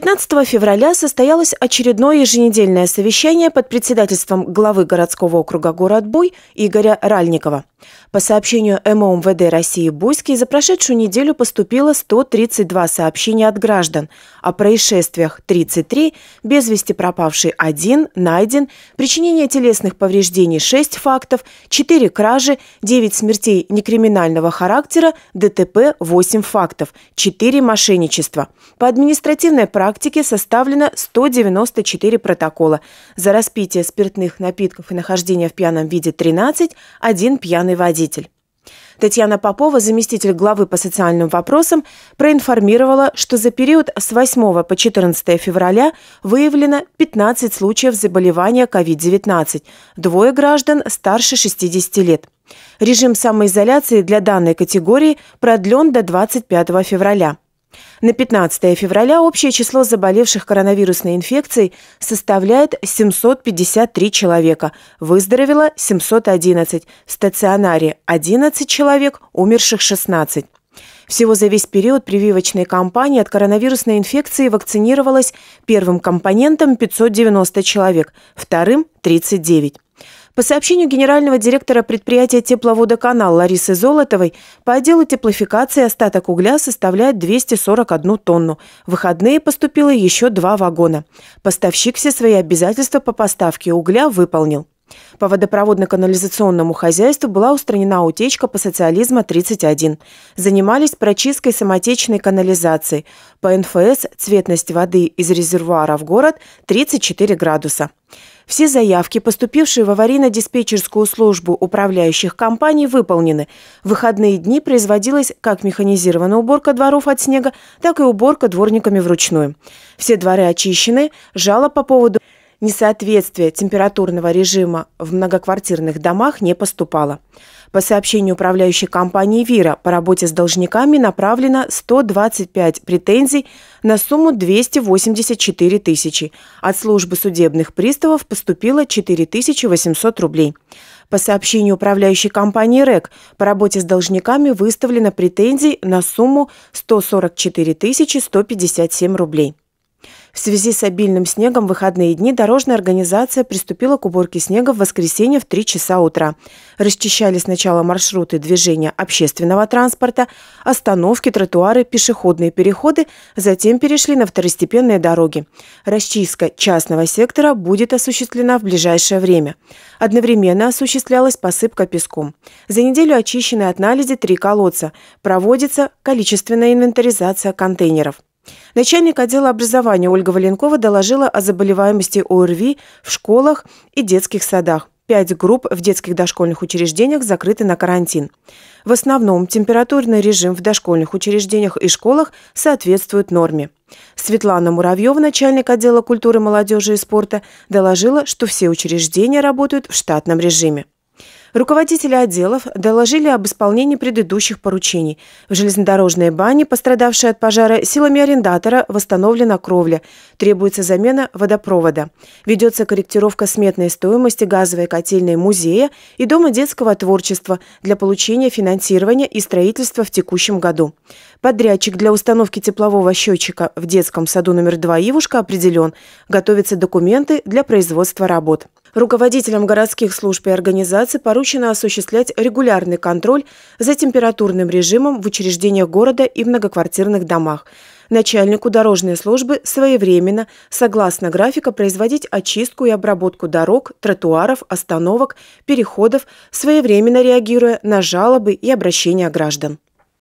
15 февраля состоялось очередное еженедельное совещание под председательством главы городского округа «Город Буй» Игоря Ральникова. По сообщению МОМВД России Буйский, за прошедшую неделю поступило 132 сообщения от граждан. О происшествиях 33, без вести пропавший 1, найден, причинение телесных повреждений 6 фактов, 4 кражи, 9 смертей некриминального характера, ДТП 8 фактов, 4 мошенничества. По административной практике практике составлено 194 протокола. За распитие спиртных напитков и нахождение в пьяном виде 13, один пьяный водитель. Татьяна Попова, заместитель главы по социальным вопросам, проинформировала, что за период с 8 по 14 февраля выявлено 15 случаев заболевания COVID-19, двое граждан старше 60 лет. Режим самоизоляции для данной категории продлен до 25 февраля. На 15 февраля общее число заболевших коронавирусной инфекцией составляет 753 человека. Выздоровело 711. В стационаре 11 человек, умерших 16. Всего за весь период прививочной кампании от коронавирусной инфекции вакцинировалось первым компонентом 590 человек, вторым – 39. По сообщению генерального директора предприятия тепловодоканал Ларисы Золотовой, по отделу теплофикации остаток угля составляет 241 тонну. В выходные поступило еще два вагона. Поставщик все свои обязательства по поставке угля выполнил. По водопроводно-канализационному хозяйству была устранена утечка по «Социализма-31». Занимались прочисткой самотечной канализации. По НФС цветность воды из резервуара в город 34 градуса. Все заявки, поступившие в аварийно-диспетчерскую службу управляющих компаний, выполнены. В выходные дни производилась как механизированная уборка дворов от снега, так и уборка дворниками вручную. Все дворы очищены, жалоб по поводу несоответствия температурного режима в многоквартирных домах не поступало. По сообщению управляющей компании «Вира», по работе с должниками направлено 125 претензий на сумму 284 тысячи. От службы судебных приставов поступило 4800 рублей. По сообщению управляющей компании «РЭК», по работе с должниками выставлено претензий на сумму 144 157 рублей. В связи с обильным снегом в выходные дни дорожная организация приступила к уборке снега в воскресенье в 3 часа утра. Расчищали сначала маршруты движения общественного транспорта, остановки, тротуары, пешеходные переходы, затем перешли на второстепенные дороги. Расчистка частного сектора будет осуществлена в ближайшее время. Одновременно осуществлялась посыпка песком. За неделю очищены от наледи три колодца. Проводится количественная инвентаризация контейнеров. Начальник отдела образования Ольга Валенкова доложила о заболеваемости ОРВИ в школах и детских садах. Пять групп в детских дошкольных учреждениях закрыты на карантин. В основном температурный режим в дошкольных учреждениях и школах соответствует норме. Светлана Муравьева, начальник отдела культуры, молодежи и спорта, доложила, что все учреждения работают в штатном режиме. Руководители отделов доложили об исполнении предыдущих поручений. В железнодорожной бане, пострадавшей от пожара, силами арендатора восстановлена кровля. Требуется замена водопровода. Ведется корректировка сметной стоимости газовой котельной музея и Дома детского творчества для получения финансирования и строительства в текущем году. Подрядчик для установки теплового счетчика в детском саду номер 2 «Ивушка» определен. Готовятся документы для производства работ. Руководителям городских служб и организаций поручено осуществлять регулярный контроль за температурным режимом в учреждениях города и многоквартирных домах. Начальнику дорожной службы своевременно, согласно графика, производить очистку и обработку дорог, тротуаров, остановок, переходов, своевременно реагируя на жалобы и обращения граждан.